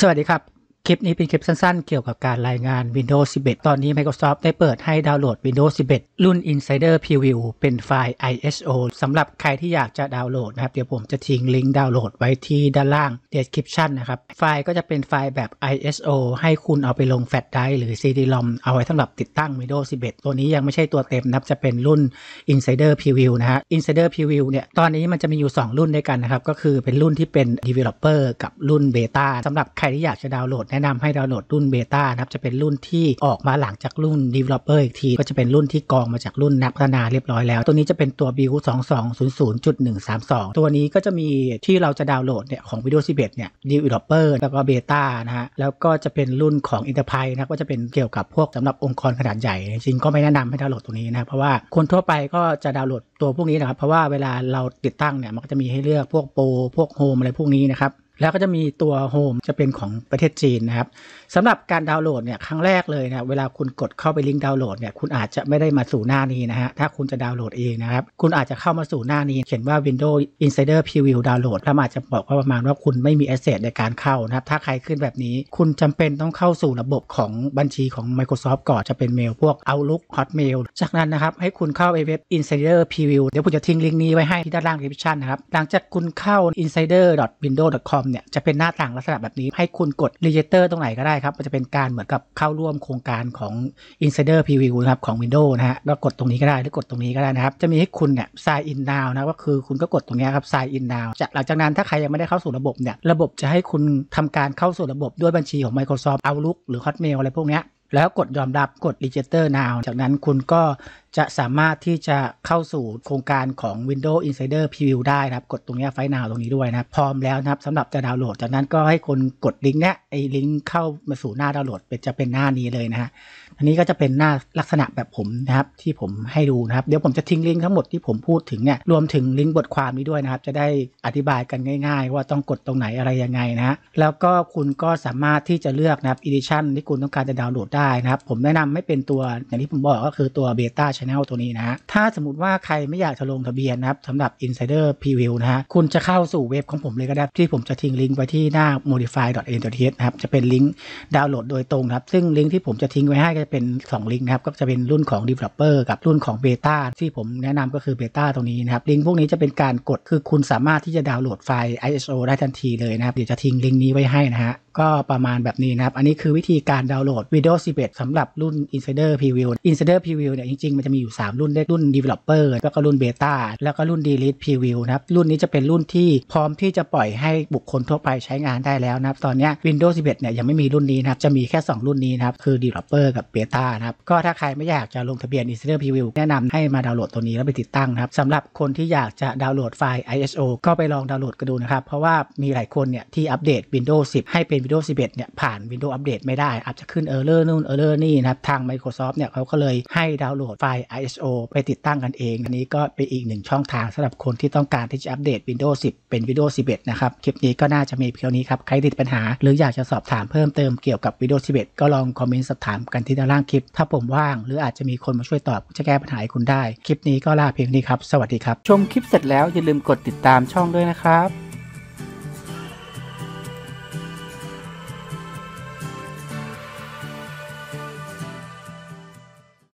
สวัสดีครับคลิปนี้เป็นคลิปสั้นๆ เกี่ยวกับการรายงาน Windows 11 ตอนนี้ Microsoft ได้เปิดให้ดาวน์โหลด Windows 11 รุ่น Insider Preview เป็นไฟล์ ISO สำหรับใครที่อยากจะดาวน์โหลดนะครับ เดี๋ยวผมจะทิ้งลิงก์ดาวน์โหลดไว้ที่ด้านล่าง description นะครับ ไฟล์ก็จะเป็นไฟล์แบบ ISO ให้คุณเอาไปลงแฟลชไดร์หรือ CD-ROM เอาไว้สำหรับติดตั้ง Windows 11 ตัวนี้ยังไม่ใช่ตัวเต็มนะับจะเป็นรุ่น Insider Preview นะฮะ Insider Preview เนี่ย ตอนนี้มันจะมีอยู่ 2 รุ่นด้วยกันนะครับ ก็คือเป็นรุ่นที่เป็น Developer กับรุ่น Beta สำหรับใครที่อยากจะดาวน์โหลดแนะนำให้ดาวน์โหลดรุ่นเบต้านะครับจะเป็นรุ่นที่ออกมาหลังจากรุ่น developer อีกทีก็จะเป็นรุ่นที่กองมาจากรุ่นนักพัฒนาเรียบร้อยแล้วตัวนี้จะเป็นตัว b u 2200.132ตัวนี้ก็จะมีที่เราจะดาวน์โหลดเนี่ยของ Windows 11 เนี่ย developer แล้วก็เบต้านะฮะแล้วก็จะเป็นรุ่นของ enterprise นะก็จะเป็นเกี่ยวกับพวกสำหรับองค์กรขนาดใหญ่จริงก็ไม่แนะนำให้ดาวน์โหลดตัวนี้นะเพราะว่าคนทั่วไปก็จะดาวน์โหลดตัวพวกนี้นะครับเพราะว่าเวลาเราติดตั้งเนี่ยมันก็จะมีให้เลือกพวกโปรพวกโฮมอะไรพวกนี้นะครับแล้วก็จะมีตัวโฮมจะเป็นของประเทศจีนนะครับสำหรับการดาวน์โหลดเนี่ยครั้งแรกเลยนะเวลาคุณกดเข้าไปลิงก์ดาวน์โหลดเนี่ยคุณอาจจะไม่ได้มาสู่หน้านี้นะฮะถ้าคุณจะดาวน์โหลดเองนะครับคุณอาจจะเข้ามาสู่หน้านี้ เขียนว่า Windows Insider Preview Download แล้วอาจจะบอกว่าประมาณว่าคุณไม่มีแอสเซทในการเข้านะครับถ้าใครขึ้นแบบนี้ คุณจำเป็นต้องเข้าสู่ระบบของบัญชีของ Microsoft ก่อนจะเป็นเมลพวก Outlook Hotmail จากนั้นนะครับให้คุณเข้าไปเว็บ Insider Preview เดี๋ยวผมจะทิ้งลิงก์นี้ไว้ให้ที่ด้านล่าง description นะครับหลังจากคุณเข้า insider.windows.com เนี่ยจะเป็นหน้าต่างลักษณะแบบนี้ให้คุณกด register ตรงไหนก็ได้ครับ มันจะเป็นการเหมือนกับเข้าร่วมโครงการของ insider preview นะครับของ Windows นะฮะก็กดตรงนี้ก็ได้หรือกดตรงนี้ก็ได้นะครับ จะมีให้คุณเนี่ย sign in now นะก็คือคุณก็กดตรงนี้ครับ sign in now จากหลังจากนั้นถ้าใครยังไม่ได้เข้าสู่ระบบเนี่ย ระบบจะให้คุณทำการเข้าสู่ระบบด้วยบัญชีของ Microsoft Outlook หรือ Hotmail อะไรพวกนี้แล้วกดยอมรับกด register now จากนั้นคุณก็จะสามารถที่จะเข้าสู่โครงการของ Windows Insider Preview ได้นะครับ กดตรงนี้ไฟนาวตรงนี้ด้วยนะพร้อมแล้วนะครับสำหรับจะดาวน์โหลดจากนั้นก็ให้คนกดลิงก์เนี้ยไอ้ลิงก์เข้ามาสู่หน้าดาวน์โหลดเป็นจะเป็นหน้านี้เลยนะฮะอันนี้ก็จะเป็นหน้าลักษณะแบบผมนะครับ ที่ผมให้ดูนะครับ เดี๋ยวผมจะทิ้งลิงก์ทั้งหมดที่ผมพูดถึงเนี่ยรวมถึงลิงก์บทความนี้ด้วยนะครับจะได้อธิบายกันง่าย ๆ ว่าต้องกดตรงไหนอะไรยังไงนะแล้วก็คุณก็สามารถที่จะเลือกนะครับ edition ที่คุณต้องการจะดาวน์โหลดได้นะครับ ผมแนะนำไม่เป็นตัว อย่างที่ผมบอกก็คือตัวเบต้าชานัลตัวนี้นะฮะถ้าสมมติว่าใครไม่อยากจะลงทะเบียนนะครับสำหรับ Insider Preview นะฮะคุณจะเข้าสู่เว็บของผมเลยก็ได้ที่ผมจะทิ้งลิงก์ไว้ที่หน้า modify.entity นะครับ จะเป็นลิงก์ดาวน์โหลดโดยตรงครับ ซึ่งลิงก์ที่ผมจะทิ้งไว้ให้ก็จะเป็น 2 ลิงก์นะครับก็จะเป็นรุ่นของ Developer กับรุ่นของเบต้าที่ผมแนะนำก็คือเบต้าตรงนี้นะครับลิงก์พวกนี้จะเป็นการกดคือคุณสามารถที่จะดาวน์โหลดไฟล์ ISO ได้ทันที เลยนะครับเดี๋ยวจะทิ้งลิงก์นี้ไว้ให้นะฮะก็ประมาณแบบนี้นะครับ อันนี้คือวิธีการดาวน์โหลด Windows 11สำหรับรุ่น Insider Preview Insider Preview เนี่ย จริง ๆ มันจะมีอยู่ 3 รุ่นได้ รุ่น Developer แล้วก็รุ่น Beta แล้วก็รุ่น Delete Preview นะครับรุ่นนี้จะเป็นรุ่นที่พร้อมที่จะปล่อยให้บุคคลทั่วไปใช้งานได้แล้วนะครับ ตอนนี้ Windows 11 เนี่ย ยังไม่มีรุ่นนี้นะครับ จะมีแค่ 2 รุ่นนี้นะครับ คือ Developer กับ Beta นะครับก็ถ้าใครไม่อยากจะลงทะเบียน Insider Preview แนะนำให้มาดาวน์โหลดตัวนี้แล้วไปติดตั้งนะครับสำหรับคนที่อยากจะดาวน์โหลดไฟล์ ISO ก็ไปลองดาวน์โหลดกันดูนะครับเพราะว่ามีหลายคนเนี่ยที่อัปเดต Windows 10 ให้เป็น Windows 11เนี่ยผ่าน Windows Update ไม่ได้ อาจจะขึ้น Error นู่น Error นี่นะครับ ทาง Microsoft เนี่ยเขาก็เลยให้ดาวน์โหลดไฟล์ ISO ไปติดตั้งกันเอง อันนี้ก็เป็นอีกหนึ่งช่องทางสำหรับคนที่ต้องการที่จะอัปเดต Windows 10 เป็น Windows 11นะครับ คลิปนี้ก็น่าจะมีเพียงนี้ครับ ใครติดปัญหา หรืออยากจะสอบถามเพิ่มเติมเกี่ยวกับ Windows 11 ก็ลองคอมเมนต์สอบถามกันที่ด้านล่างคลิป ถ้าผมว่างหรืออาจจะมีคนมาช่วยตอบจะแก้ปัญหาให้คุณได้คลิปนี้ก็ลาเพียงนี้ครับสวัสดีครับชมคลิปเสร็จแล้วอย่าลืมกดติดตามช่องด้วยนะครับ